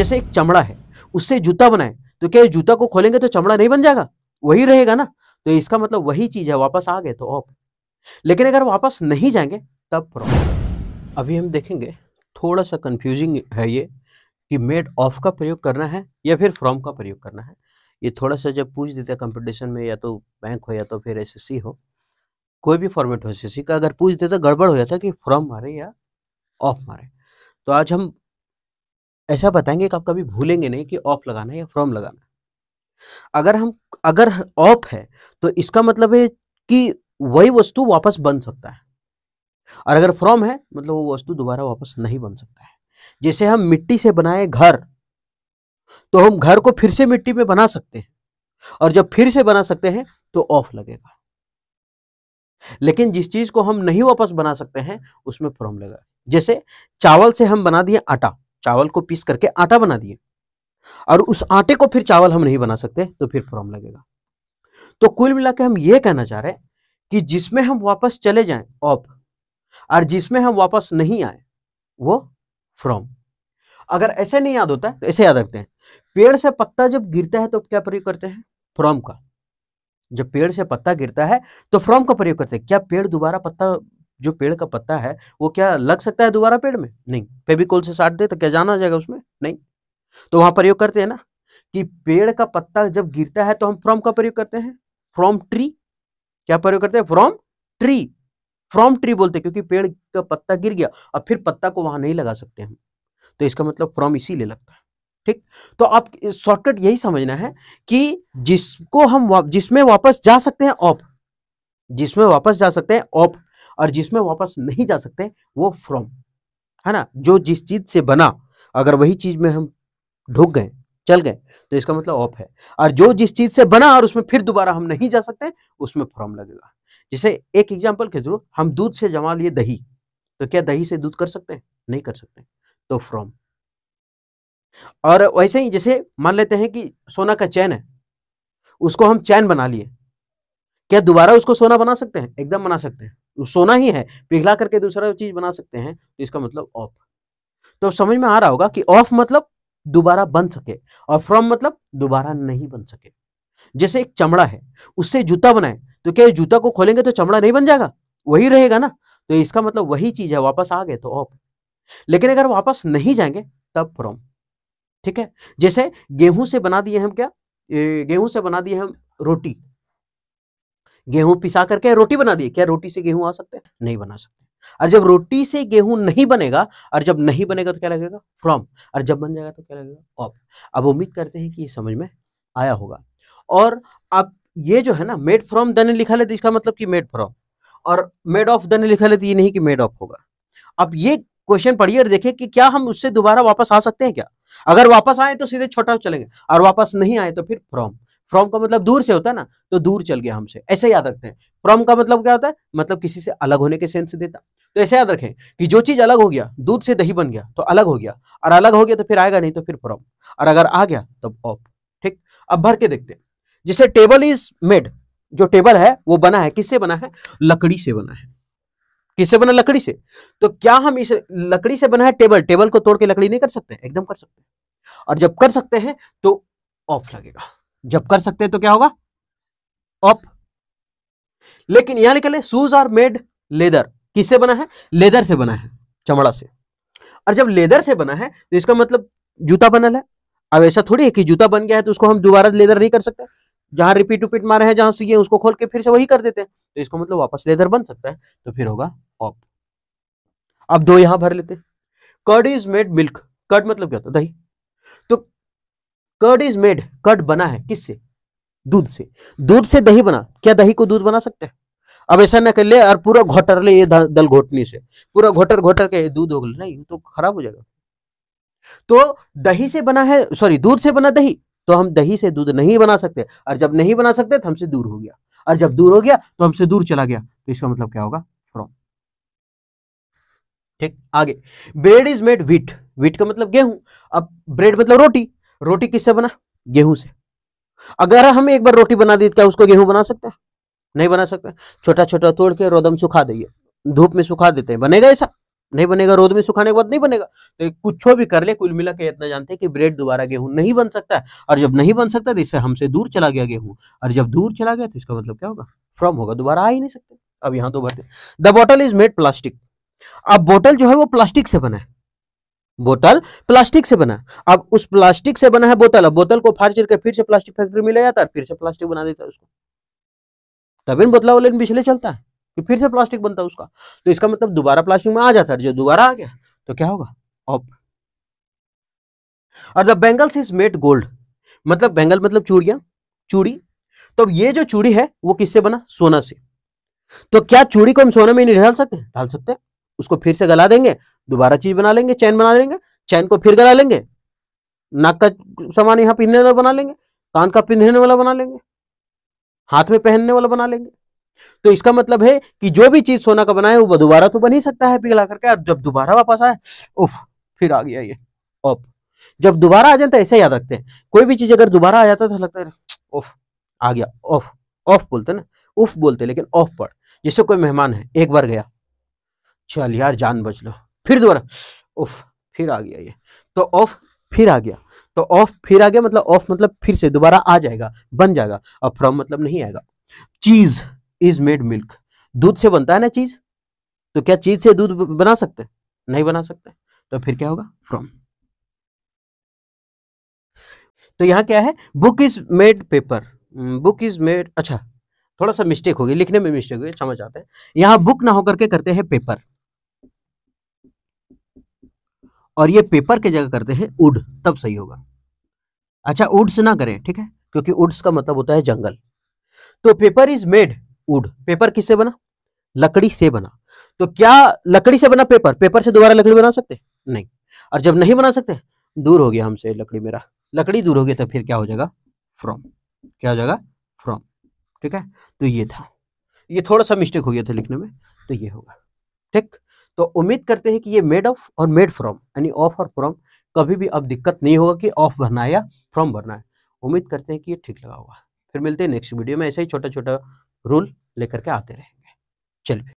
जैसे एक चमड़ा है उससे जूता बनाए तो क्या जूता को खोलेंगे तो चमड़ा नहीं बन जाएगा वही रहेगा ना तो इसका मतलब वही चीज है वापस आ गए तो ऑफ लेकिन अगर वापस नहीं जाएंगे तब प्रॉब्लम अभी हम देखेंगे थोड़ा सा कंफ्यूजिंग है ये कि मेड ऑफ का प्रयोग करना है या फिर फ्रॉम का प्रयोग करना है ये थोड़ा सा जब पूछ देते हैं कंपटीशन में या तो बैंक हो या तो फिर एस हो कोई भी फॉर्मेट हो एस का अगर पूछ देते गड़बड़ हो जाता कि फ्रॉम मारे या ऑफ मारे तो आज हम ऐसा बताएंगे कि आप कभी भूलेंगे नहीं कि ऑफ लगाना है या फ्रॉम लगाना अगर हम अगर ऑफ है तो इसका मतलब है कि वही वस्तु वापस बन सकता है और अगर फ्रॉम है मतलब वो वस्तु दोबारा वापस नहीं बन सकता है जैसे हम मिट्टी से बनाए घर तो हम घर को फिर से मिट्टी में बना सकते हैं और जब फिर से बना सकते हैं तो ऑफ लगेगा लेकिन जिस चीज को हम नहीं वापस बना सकते हैं उसमें फ्रॉम लगेगा जैसे चावल से हम बना दिए आटा चावल को पीस करके आटा बना दिए और उस आटे को फिर चावल हम नहीं बना सकते तो फिर फॉर्म लगेगा तो कुल मिला हम ये कहना चाह रहे हैं कि जिसमें हम वापस चले जाएं ऑफ और जिसमें हम वापस नहीं आए वो फ्रॉम अगर ऐसे नहीं याद होता तो ऐसे याद रखते हैं पेड़ से पत्ता जब गिरता है तो क्या प्रयोग करते हैं फ्रॉम का जब पेड़ से पत्ता गिरता है तो फ्रॉम का प्रयोग करते हैं क्या पेड़ दोबारा पत्ता जो पेड़ का पत्ता है वो क्या लग सकता है दोबारा पेड़ में नहीं फेबिकोल से साट दे तो क्या जाना जाएगा उसमें नहीं तो वहां प्रयोग करते हैं ना कि पेड़ का पत्ता जब गिरता है तो हम फ्रॉम का प्रयोग करते हैं फ्रॉम ट्री क्या प्रयोग करते हैं फ्रॉम ट्री फ्रॉम ट्री बोलते हैं क्योंकि पेड़ का पत्ता गिर गया अब फिर पत्ता को वहां नहीं लगा सकते हम तो इसका मतलब फ्रॉम इसीलिए लगता है ठीक तो आप शॉर्टकट यही समझना है कि जिसको हम वा, जिसमें वापस जा सकते हैं ऑफ जिसमें वापस जा सकते हैं ऑफ और जिसमें वापस नहीं जा सकते वो फ्रॉम है ना जो जिस चीज से बना अगर वही चीज में हम ढुक गए चल गए तो इसका मतलब ऑफ है और जो जिस चीज से बना और उसमें फिर दोबारा हम नहीं जा सकते उसमें फ्रॉम लगेगा जैसे एक एग्जाम्पल के थ्रू हम दूध से जमा लिए दही तो क्या दही से दूध कर सकते हैं नहीं कर सकते तो फ्रॉम और वैसे ही जैसे मान लेते हैं कि सोना का चैन है उसको हम चैन बना लिए क्या दोबारा उसको सोना बना सकते हैं एकदम बना सकते हैं सोना ही है पिघला करके दूसरा चीज बना सकते हैं तो इसका मतलब ऑफ तो समझ में आ रहा होगा कि ऑफ मतलब दोबारा बन सके और फ्रॉम मतलब दोबारा नहीं बन सके जैसे एक चमड़ा है उससे जूता बनाए तो क्या जूता को खोलेंगे तो चमड़ा नहीं बन जाएगा वही रहेगा ना तो इसका मतलब वही चीज है वापस आ गए तो ऑफ लेकिन अगर वापस नहीं जाएंगे तब फ्रॉम ठीक है जैसे गेहूं से बना दिए हम क्या गेहूं से बना दिए हम रोटी गेहूं पिसा करके रोटी बना दी क्या रोटी से गेहूं आ सकते हैं नहीं बना सकते और जब रोटी से गेहूं नहीं बनेगा और जब नहीं बनेगा तो क्या लगेगा फ्रॉम और जब बन जाएगा तो क्या लगेगा ऑफ अब उम्मीद करते हैं कि ये समझ में आया होगा और अब ये जो है ना मेड फ्रॉम देन लिखा लेते तो इसका मतलब कि मेड फ्रॉम और मेड ऑफ देन लिखा ले तो ये नहीं कि मेड ऑफ होगा अब ये क्वेश्चन पढ़िए और देखिए कि क्या हम उससे दोबारा वापस आ सकते हैं क्या अगर वापस आए तो सीधे छोटा चलेंगे और वापस नहीं आए तो फिर फ्रॉम फ्रॉम का मतलब दूर से होता है ना तो दूर चल गया हमसे ऐसे याद रखते हैं फ्रॉम का मतलब क्या होता है मतलब किसी से अलग होने के सेंस देता तो ऐसे याद रखें कि जो चीज अलग हो गया दूध से दही बन गया तो अलग हो गया और अलग हो गया तो फिर आएगा नहीं तो फिर फ्रॉम और अगर आ गया तब ऑफ ठीक अब भर के देखते हैं जिसे टेबल इज मेड जो टेबल है वो बना है किससे बना है लकड़ी से बना है किससे बना लकड़ी से तो क्या हम इस लकड़ी से बना है टेबल टेबल को तोड़ के लकड़ी नहीं कर सकते एकदम कर सकते और जब कर सकते हैं तो ऑफ लगेगा जब कर सकते हैं तो क्या होगा अप लेकिन यहां निकले ले, शूज आर मेड लेदर किससे बना है लेदर से बना है चमड़ा से और जब लेदर से बना है तो इसका मतलब जूता बना है अब ऐसा थोड़ी है कि जूता बन गया है तो उसको हम दोबारा लेदर नहीं कर सकते जहां रिपीट रिपीट मारे हैं जहां सीए उसको खोल के फिर से वही कर देते हैं तो इसको मतलब वापस लेदर बन सकता है तो फिर होगा ऑप अब दो यहां भर लेते curd is made milk curd मतलब क्या होता है दही तो कर्ड इज मेड कर्ड बना है किससे दूध से दूध से दही बना क्या दही को दूध बना सकते हैं अब ऐसा ना कर ले और पूरा घोटर ले ये दल घोटनी से पूरा घोटर घोटर के दूध हो गए नहीं तो खराब हो जाएगा तो दही से बना है सॉरी दूध से बना दही तो हम दही से दूध नहीं बना सकते और जब नहीं बना सकते तो हमसे दूर हो गया और जब दूर हो गया तो हमसे दूर चला गया तो इसका मतलब क्या होगा फ्रॉम ठीक आगे bread is made wheat wheat का मतलब गेहूं अब ब्रेड मतलब रोटी रोटी किससे बना गेहूं से अगर हम एक बार रोटी बना दी क्या उसको गेहूं बना सकते हैं नहीं बना सकते छोटा छोटा तोड़ के रोदम सुखा दिए धूप में सुखा देते हैं बनेगा ऐसा नहीं बनेगा रोद में सुखाने के बाद नहीं बनेगा तो कुछ भी कर ले कुल मिला के इतना जानते हैं कि ब्रेड दोबारा गेहूं नहीं बन सकता है और जब नहीं बन सकता तो इससे हमसे दूर चला गया गेहूं और जब दूर चला गया तो इसका मतलब क्या होगा फ्रॉम होगा दोबारा आ ही नहीं सकते अब यहाँ तो भरते the bottle is made plastic अब बोटल जो है वो प्लास्टिक से बना है बोतल प्लास्टिक से बना अब उस प्लास्टिक से बना है बोतल अब बोतल को फाड़ चिड़ के फिर से प्लास्टिक फैक्ट्री में ले जाता है फिर से प्लास्टिक बना देता है उसको तभी बोतला वाले बिछले चलता है कि फिर से प्लास्टिक बनता है उसका तो इसका मतलब दोबारा प्लास्टिक में आ जाता है जो दोबारा आ गया तो क्या होगा ऑफ और the bangles is made gold मतलब बैंगल मतलब चूड़िया चूड़ी तो ये जो चूड़ी है वो किससे बना सोना से तो क्या चूड़ी को हम सोना में नहीं ढाल सकते ढाल सकते हैं उसको फिर से गला देंगे दोबारा चीज बना लेंगे चैन बना लेंगे चैन को फिर गला लेंगे नाक का सामान यहाँ पहनने वाला बना लेंगे कान का पहनने वाला बना लेंगे हाथ में पहनने वाला बना लेंगे तो इसका मतलब है कि जो भी चीज सोना का बनाए वो दोबारा तो बन ही सकता है पिघला करके जब दोबारा वापस आए उफ फिर आ गया ये ऑफ जब दोबारा आ जाए तो ऐसे याद रखते हैं कोई भी चीज अगर दोबारा आ जाता है तो लगता है ऑफ आ गया ऑफ ऑफ बोलते ना उफ बोलते लेकिन ऑफ पढ़ जैसे कोई मेहमान है एक बार गया चल यार जान बच लो फिर दोबारा ओफ फिर आ गया ये तो ऑफ फिर आ गया तो ऑफ फिर आ गया मतलब ऑफ मतलब फिर से दोबारा आ जाएगा बन जाएगा और फ्रॉम मतलब नहीं आएगा चीज इज मेड मिल्क दूध से बनता है ना चीज तो क्या चीज से दूध बना सकते नहीं बना सकते तो फिर क्या होगा फ्रॉम तो यहाँ क्या है book is made paper book is made अच्छा थोड़ा सा मिस्टेक होगी लिखने में मिस्टेक होगी समझ आते हैं यहां बुक ना होकर के करते हैं पेपर और ये पेपर की जगह करते हैं उड तब सही होगा अच्छा उड्स ना करें ठीक है क्योंकि उड्स का मतलब होता है जंगल तो paper is made wood paper किससे बना लकड़ी से बना तो क्या लकड़ी से बना पेपर पेपर से दोबारा लकड़ी बना सकते नहीं और जब नहीं बना सकते दूर हो गया हमसे लकड़ी मेरा लकड़ी दूर हो गया तो फिर क्या हो जाएगा फ्रॉम क्या हो जाएगा फ्रॉम ठीक है तो ये था ये थोड़ा सा मिस्टेक हो गया था लिखने में तो ये होगा ठीक तो उम्मीद करते हैं कि ये मेड ऑफ और मेड फ्रॉम यानी ऑफ और फ्रॉम कभी भी अब दिक्कत नहीं होगा कि ऑफ भरना है या फ्रॉम भरना है उम्मीद करते हैं कि ये ठीक लगा होगा फिर मिलते हैं नेक्स्ट वीडियो में ऐसा ही छोटा छोटा रूल लेकर के आते रहेंगे चलिए